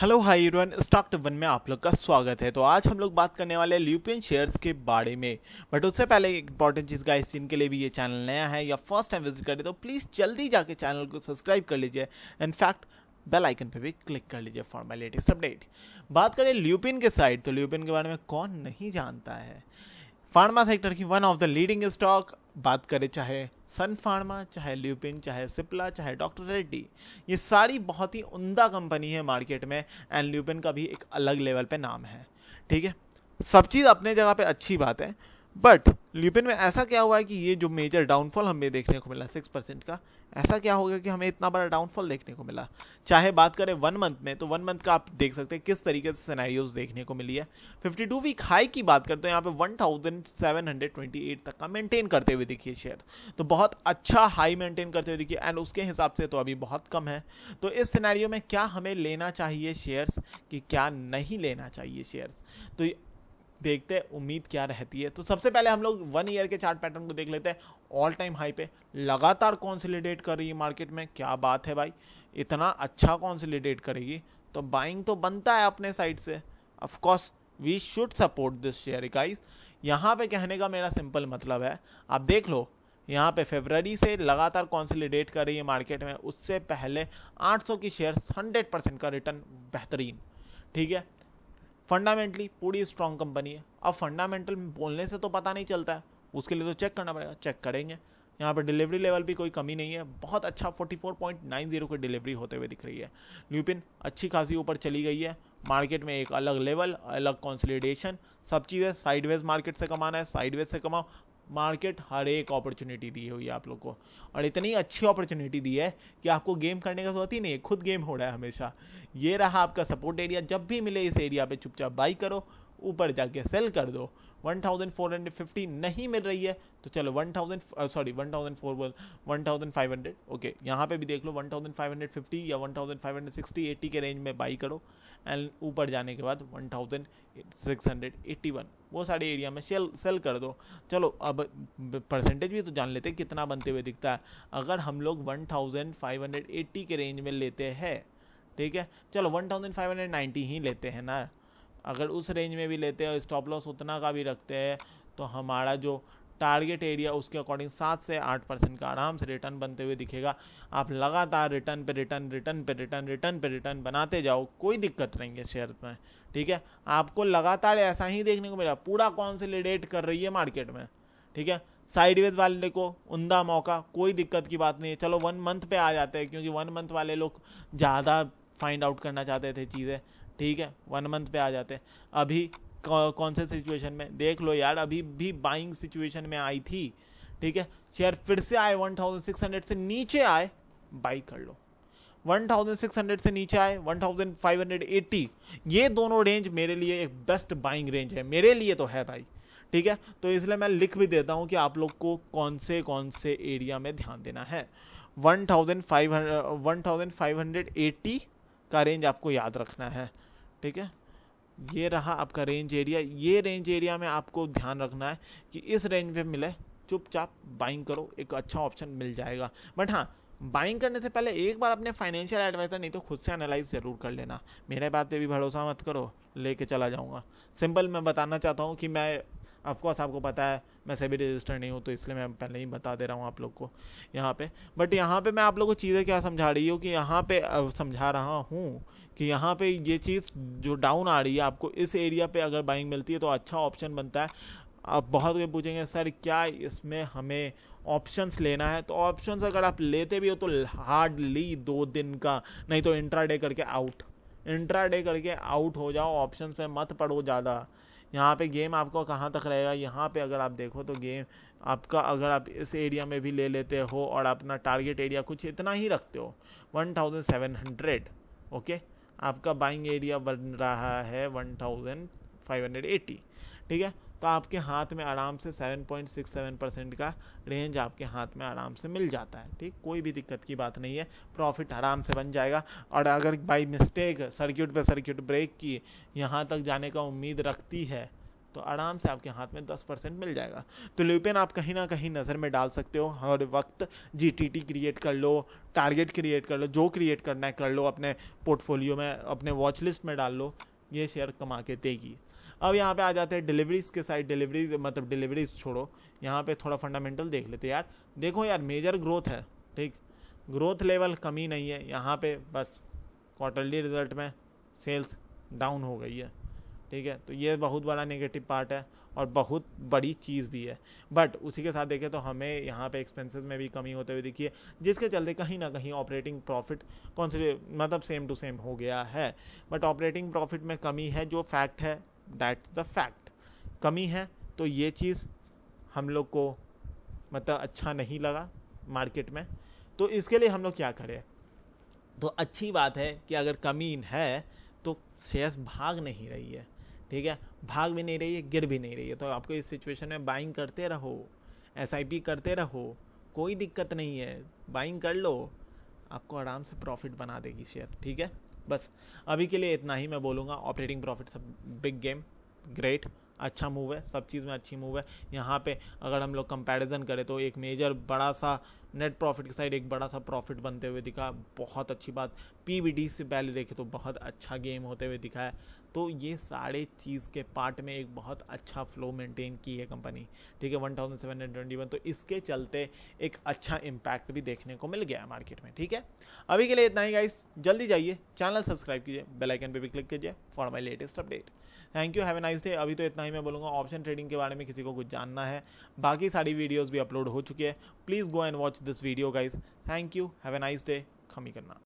Hello hi everyone stock one में आप लोग का स्वागत है तो आज हम लोग बात करने वाले ल्यूपियन शेयर्स के बारे में बट उससे पहले एक इंपॉर्टेंट चीज़ गाइस जिनके लिए भी ये चैनल नया है या फर्स्ट टाइम विजिट कर रहे तो प्लीज़ जल्दी जाके चैनल को सब्सक्राइब कर लीजिए इनफैक्ट बेल आइकन पे भी क्लिक कर लीजिए फॉर माई लेटेस्ट अपडेट बात करें ल्यूपिन के साइड तो ल्यूपिन के बारे में कौन नहीं जानता है फार्मा सेक्टर की one of the leading stock बात करें चाहे सन फार्मा चाहे ल्यूपिन चाहे सिप्ला चाहे डॉक्टर रेड्डी ये सारी बहुत ही उमदा कंपनी है मार्केट में एंड ल्यूपिन का भी एक अलग लेवल पे नाम है ठीक है सब चीज़ अपने जगह पे अच्छी बात है बट ल्यूपिन में ऐसा क्या हुआ है कि ये जो मेजर डाउनफॉल हमें देखने को मिला सिक्स परसेंट का ऐसा क्या हो गया कि हमें इतना बड़ा डाउनफॉल देखने को मिला चाहे बात करें वन मंथ में तो वन मंथ का आप देख सकते हैं किस तरीके से सिनेरियोज देखने को मिली है फिफ्टी टू वीक हाई की बात करते हैं यहाँ पे one thousand seven hundred twenty eight तक का मेंटेन करते हुए देखिए शेयर तो बहुत अच्छा हाई मेंटेन करते हुए देखिए एंड उसके हिसाब से तो अभी बहुत कम है तो इस सिनेरियो में क्या हमें लेना चाहिए शेयर्स कि क्या नहीं लेना चाहिए शेयर्स तो देखते हैं उम्मीद क्या रहती है तो सबसे पहले हम लोग वन ईयर के चार्ट पैटर्न को देख लेते हैं ऑल टाइम हाई पे लगातार कॉन्सिलिडेट कर रही है मार्केट में क्या बात है भाई इतना अच्छा कॉन्सिलिडेट करेगी तो बाइंग तो बनता है अपने साइड से of course we should support this share guys यहाँ पे कहने का मेरा सिंपल मतलब है आप देख लो यहाँ पे फेबररी से लगातार कॉन्सिलिडेट कर रही है मार्केट में उससे पहले 800 की शेयर 100 परसेंट का रिटर्न बेहतरीन ठीक है फंडामेंटली पूरी स्ट्रॉन्ग कंपनी है अब फंडामेंटल बोलने से तो पता नहीं चलता है उसके लिए तो चेक करना पड़ेगा चेक करेंगे यहाँ पर डिलीवरी लेवल भी कोई कमी नहीं है बहुत अच्छा 44.90 की डिलीवरी होते हुए दिख रही है ल्यूपिन अच्छी खासी ऊपर चली गई है मार्केट में एक अलग लेवल अलग कंसोलिडेशन सब चीज़ें साइडवेज मार्केट से कमाना है साइडवेज से कमाओ मार्केट हर एक अपॉर्चुनिटी दी हुई है आप लोग को और इतनी अच्छी अपॉर्चुनिटी दी है कि आपको गेम करने का जरूरत ही नहीं है खुद गेम हो रहा है हमेशा ये रहा आपका सपोर्ट एरिया जब भी मिले इस एरिया पे चुपचाप बाई करो ऊपर जाके सेल कर दो 1450 नहीं मिल रही है तो चलो 1000 सॉरी वन थाउजेंड ओके यहाँ पे भी देख लो 1550 या 1560 80 के रेंज में बाई करो एंड ऊपर जाने के बाद one thousand six hundred eighty one वो सारे एरिया में सेल सेल कर दो चलो अब परसेंटेज भी तो जान लेते हैं कितना बनते हुए दिखता है अगर हम लोग one thousand five hundred eighty के रेंज में लेते हैं ठीक है चलो one thousand five hundred ninety ही लेते हैं ना अगर उस रेंज में भी लेते हैं स्टॉप लॉस उतना का भी रखते हैं तो हमारा जो टारगेट एरिया उसके अकॉर्डिंग सात से आठ परसेंट का आराम से रिटर्न बनते हुए दिखेगा आप लगातार रिटर्न पे रिटर्न रिटर्न पे रिटर्न रिटर्न पे रिटर्न बनाते जाओ कोई दिक्कत नहीं है शेयर में ठीक है आपको लगातार ऐसा ही देखने को मिला पूरा कॉन्सिलिडेट कर रही है मार्केट में ठीक है साइडवेज वाले को उमदा मौका कोई दिक्कत की बात नहीं है चलो वन मंथ पे आ जाते हैं क्योंकि वन मंथ वाले लोग ज़्यादा फाइंड आउट करना चाहते थे चीज़ें ठीक है वन मंथ पे आ जाते हैं अभी कौन से सिचुएशन में देख लो यार अभी भी बाइंग सिचुएशन में आई थी ठीक है शेयर फिर से आए 1600 से नीचे आए बाई कर लो 1600 से नीचे आए 1580 ये दोनों रेंज मेरे लिए एक बेस्ट बाइंग रेंज है मेरे लिए तो है भाई ठीक है तो इसलिए मैं लिख भी देता हूँ कि आप लोग को कौन से कौन से एरिया में ध्यान देना है 1500 1580 का रेंज आपको याद रखना है ठीक है ये रहा आपका रेंज एरिया ये रेंज एरिया में आपको ध्यान रखना है कि इस रेंज में मिले चुपचाप बाइंग करो एक अच्छा ऑप्शन मिल जाएगा बट हाँ बाइंग करने से पहले एक बार अपने फाइनेंशियल एडवाइज़र नहीं तो खुद से एनालाइज ज़रूर कर लेना मेरे बात पे भी भरोसा मत करो लेके चला जाऊँगा सिंपल मैं बताना चाहता हूँ कि मैं ऑफकोर्स आपको पता है मैं सभी रजिस्टर नहीं हूँ तो इसलिए मैं पहले ही बता दे रहा हूँ आप लोग को यहाँ पे बट यहाँ पे मैं आप लोग को चीज़ें क्या समझा रही हूँ कि यहाँ पे समझा रहा हूँ कि यहाँ पे ये चीज़ जो डाउन आ रही है आपको इस एरिया पे अगर बाइंग मिलती है तो अच्छा ऑप्शन बनता है आप बहुत लोग पूछेंगे सर क्या इसमें हमें ऑप्शंस लेना है तो ऑप्शंस अगर आप लेते भी हो तो हार्डली दो दिन का नहीं तो इंट्राडे करके आउट इंट्राडे करके आउट हो जाओ ऑप्शंस में मत पड़ो ज़्यादा यहाँ पे गेम आपको कहाँ तक रहेगा यहाँ पे अगर आप देखो तो गेम आपका अगर आप इस एरिया में भी ले लेते हो और अपना टारगेट एरिया कुछ इतना ही रखते हो one thousand seven hundred okay आपका बाइंग एरिया बन रहा है one thousand five hundred eighty ठीक है तो आपके हाथ में आराम से 7.67 परसेंट का रेंज आपके हाथ में आराम से मिल जाता है ठीक कोई भी दिक्कत की बात नहीं है प्रॉफिट आराम से बन जाएगा और अगर बाई मिस्टेक सर्किट पर सर्किट ब्रेक की यहाँ तक जाने का उम्मीद रखती है तो आराम से आपके हाथ में 10 परसेंट मिल जाएगा तो ल्यूपेन आप कहीं ना कहीं नज़र में डाल सकते हो हर वक्त जी टी टी क्रिएट कर लो टारगेट क्रिएट कर लो जो क्रिएट करना है कर लो अपने पोर्टफोलियो में अपने वॉच लिस्ट में डाल लो ये शेयर कमा के देगी अब यहाँ पे आ जाते हैं डिलीवरीज के साइड डिलीवरीज मतलब डिलीवरीज छोड़ो यहाँ पे थोड़ा फंडामेंटल देख लेते यार देखो यार मेजर ग्रोथ है ठीक ग्रोथ लेवल कमी नहीं है यहाँ पे बस क्वार्टरली रिजल्ट में सेल्स डाउन हो गई है ठीक है तो ये बहुत बड़ा नेगेटिव पार्ट है और बहुत बड़ी चीज़ भी है बट उसी के साथ देखें तो हमें यहाँ पे एक्सपेंसेस में भी कमी होते हुए दिखिए जिसके चलते कहीं ना कहीं ऑपरेटिंग प्रॉफिट कौन से मतलब सेम टू सेम हो गया है बट ऑपरेटिंग प्रॉफिट में कमी है जो फैक्ट है दैट द फैक्ट कमी है तो ये चीज़ हम लोग को मतलब अच्छा नहीं लगा मार्केट में तो इसके लिए हम लोग क्या करें तो अच्छी बात है कि अगर कमी है तो शेयर्स भाग नहीं रही है ठीक है भाग भी नहीं रही है गिर भी नहीं रही है तो आपको इस सिचुएशन में बाइंग करते रहो एस करते रहो कोई दिक्कत नहीं है बाइंग कर लो आपको आराम से प्रॉफिट बना देगी शेयर ठीक है बस अभी के लिए इतना ही मैं बोलूँगा ऑपरेटिंग प्रॉफिट सब बिग गेम ग्रेट अच्छा मूव है सब चीज़ में अच्छी मूव है यहाँ पे अगर हम लोग कंपैरिजन करें तो एक मेजर बड़ा सा नेट प्रॉफिट के साइड एक बड़ा सा प्रॉफिट बनते हुए दिखा बहुत अच्छी बात पी से पहले देखे तो बहुत अच्छा गेम होते हुए दिखा है तो ये सारे चीज़ के पार्ट में एक बहुत अच्छा फ्लो मेंटेन की है कंपनी ठीक है one thousand seven hundred twenty one तो इसके चलते एक अच्छा इम्पैक्ट भी देखने को मिल गया है मार्केट में ठीक है अभी के लिए इतना ही गाइस जल्दी जाइए चैनल सब्सक्राइब कीजिए बेल आइकन पे भी क्लिक कीजिए for my latest update thank you have a nice day अभी तो इतना ही मैं बोलूँगा ऑप्शन ट्रेडिंग के बारे में किसी को कुछ जानना है बाकी सारी वीडियोज़ भी अपलोड हो चुकी है please go and watch this video guys. Thank you. Have a nice day. Kami karna.